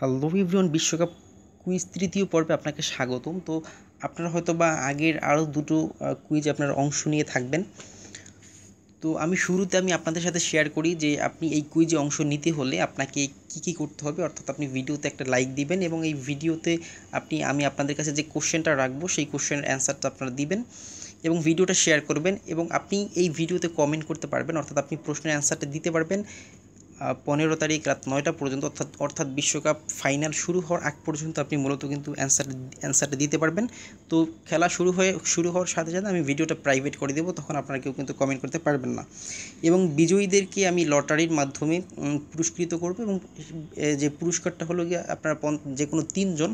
hello ইভরিওন বিশ্বকাপ quiz তৃতীয় পর্বে আপনাকে স্বাগতম তো আপনারা হয়তো বা আগের আরও দুটো কুইজ আপনার অংশ নিয়ে থাকবেন তো আমি শুরুতে আমি আপনাদের সাথে শেয়ার করি যে আপনি এই কুইজে অংশ নিতে হলে আপনাকে কি কি করতে হবে অর্থাৎ আপনি ভিডিওতে একটা লাইক দিবেন এবং এই ভিডিওতে আপনি আমি আপনাদের কাছে যে কোশ্চেনটা রাখবো সেই কোশ্চেনের অ্যান্সারটা আপনারা দিবেন এবং ভিডিওটা শেয়ার করবেন এবং আপনি এই ভিডিওতে কমেন্ট করতে পারবেন অর্থাৎ আপনি প্রশ্নের অ্যান্সারটা দিতে পারবেন পনেরো তারিখ রাত নয়টা পর্যন্ত অর্থাৎ অর্থাৎ বিশ্বকাপ ফাইনাল শুরু হওয়ার আগ পর্যন্ত আপনি মূলত কিন্তু অ্যান্সার অ্যান্সারটা দিতে পারবেন তো খেলা শুরু হয়ে শুরু হওয়ার সাথে সাথে আমি ভিডিওটা প্রাইভেট করে দেবো তখন আপনারা কেউ কিন্তু কমেন্ট করতে পারবেন না এবং বিজয়ীদেরকে আমি লটারির মাধ্যমে পুরস্কৃত করব এবং যে পুরস্কারটা হলো গিয়ে আপনারা যে কোনো তিনজন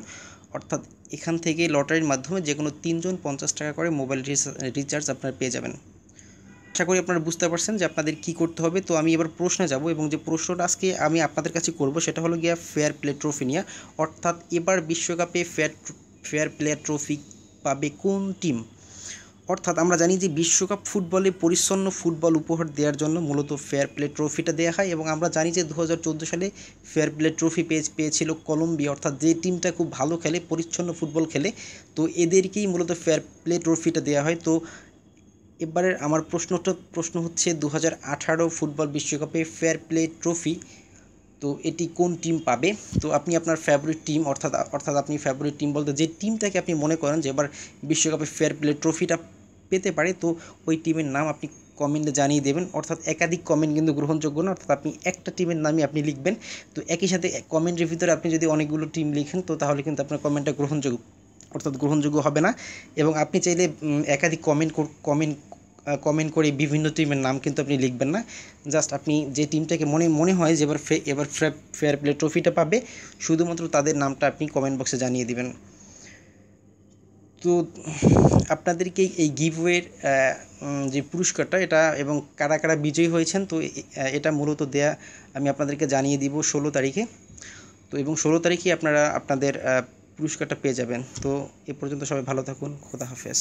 অর্থাৎ এখান থেকে লটারির মাধ্যমে যে কোনো তিনজন পঞ্চাশ টাকা করে মোবাইল রিচার্জ আপনারা পেয়ে যাবেন আশা করি আপনারা বুঝতে পারছেন যে আপনাদের কি করতে হবে তো আমি এবার প্রশ্নে যাব এবং যে প্রশ্নটা আজকে আমি আপনাদের কাছে করব সেটা হলো গিয়া ফেয়ার প্লে ট্রফি নিয়ে অর্থাৎ এবার বিশ্বকাপে ফেয়ার ফেয়ার প্লে ট্রফি পাবে কোন টিম অর্থাৎ আমরা জানি যে বিশ্বকাপ ফুটবলে পরিচ্ছন্ন ফুটবল উপহার দেওয়ার জন্য মূলত ফেয়ার প্লে ট্রফিটা দেওয়া হয় এবং আমরা জানি যে দু সালে ফেয়ার প্লে ট্রফি পেয়ে পেয়েছিল কলম্বিয়া অর্থাৎ যে টিমটা খুব ভালো খেলে পরিচ্ছন্ন ফুটবল খেলে তো এদেরকেই মূলত ফেয়ার প্লে ট্রফিটা দেওয়া হয় তো এবারের আমার প্রশ্নটা প্রশ্ন হচ্ছে দু আঠারো ফুটবল বিশ্বকাপে ফেয়ার প্লে ট্রফি তো এটি কোন টিম পাবে তো আপনি আপনার ফেভারিট টিম অর্থাৎ অর্থাৎ আপনি ফেভারিট টিম বলতে যে টিমটাকে আপনি মনে করেন যে এবার বিশ্বকাপে ফেয়ার প্লে ট্রফিটা পেতে পারে তো ওই টিমের নাম আপনি কমেন্টে জানিয়ে দেবেন অর্থাৎ একাধিক কমেন্ট কিন্তু গ্রহণযোগ্য না অর্থাৎ আপনি একটা টিমের নামই আপনি লিখবেন তো একই সাথে কমেন্টের ভিতরে আপনি যদি অনেকগুলো টিম লিখেন তো তাহলে কিন্তু আপনার কমেন্টটা গ্রহণযোগ্য অর্থাৎ গ্রহণযোগ্য হবে না এবং আপনি চাইলে একাধিক কমেন্ট কমেন্ট কমেন্ট করে বিভিন্ন টিমের নাম কিন্তু আপনি লিখবেন না জাস্ট আপনি যে টিমটাকে মনে মনে হয় যে এবার এবার ফেয়ার প্লে ট্রফিটা পাবে শুধুমাত্র তাদের নামটা আপনি কমেন্ট বক্সে জানিয়ে দিবেন তো আপনাদেরকে এই গিভওয়ের যে পুরস্কারটা এটা এবং কারা কারা বিজয়ী হয়েছেন তো এটা মূলত দেয়া আমি আপনাদেরকে জানিয়ে দিব ষোলো তারিখে তো এবং ষোলো তারিখে আপনারা আপনাদের পুরস্কারটা পেয়ে যাবেন তো এ পর্যন্ত সবাই ভালো থাকুন খোদা হাফেজ